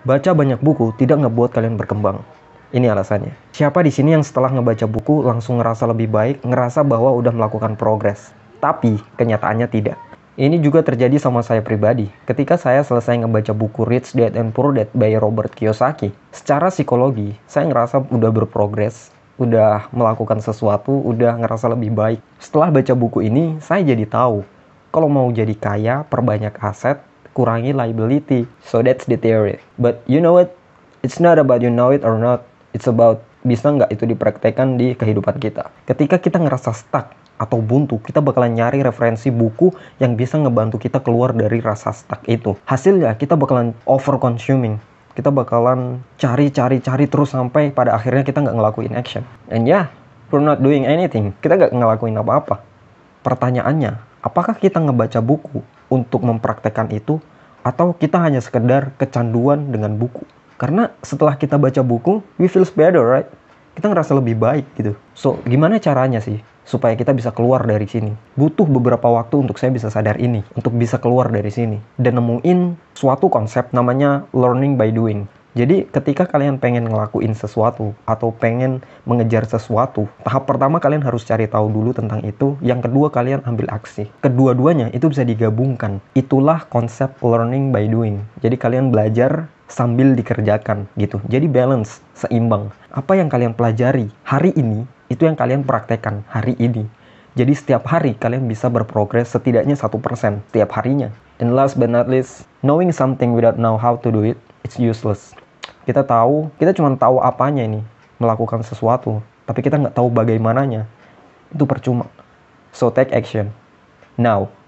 Baca banyak buku tidak ngebuat kalian berkembang. Ini alasannya. Siapa di sini yang setelah ngebaca buku langsung ngerasa lebih baik, ngerasa bahwa udah melakukan progres? Tapi kenyataannya tidak. Ini juga terjadi sama saya pribadi. Ketika saya selesai ngebaca buku Rich Dad and Poor Dad by Robert Kiyosaki, secara psikologi saya ngerasa udah berprogres, udah melakukan sesuatu, udah ngerasa lebih baik. Setelah baca buku ini, saya jadi tahu kalau mau jadi kaya, perbanyak aset, kurangi liability. So that's the theory. But you know what? It's not about you know it or not. It's about bisa nggak itu dipraktekkan di kehidupan kita. Ketika kita ngerasa stuck atau buntu, kita bakalan nyari referensi buku yang bisa ngebantu kita keluar dari rasa stuck itu. Hasilnya kita bakalan over consuming. Kita bakalan cari-cari-cari terus sampai pada akhirnya kita nggak ngelakuin action. And yeah, we're not doing anything. Kita nggak ngelakuin apa-apa. Pertanyaannya, apakah kita ngebaca buku untuk mempraktekkan itu atau kita hanya sekedar kecanduan dengan buku. Karena setelah kita baca buku, we feel better, right? Kita ngerasa lebih baik gitu. So, gimana caranya sih supaya kita bisa keluar dari sini? Butuh beberapa waktu untuk saya bisa sadar ini, untuk bisa keluar dari sini dan nemuin suatu konsep namanya learning by doing. Jadi ketika kalian pengen ngelakuin sesuatu atau pengen mengejar sesuatu, tahap pertama kalian harus cari tahu dulu tentang itu. Yang kedua kalian ambil aksi. Kedua-duanya itu bisa digabungkan. Itulah konsep learning by doing. Jadi kalian belajar sambil dikerjakan gitu. Jadi balance, seimbang. Apa yang kalian pelajari hari ini itu yang kalian praktekkan hari ini. Jadi setiap hari kalian bisa berprogres setidaknya satu setiap harinya. And last but not least, knowing something without know how to do it, it's useless kita tahu kita cuma tahu apanya ini melakukan sesuatu tapi kita nggak tahu bagaimananya itu percuma so take action now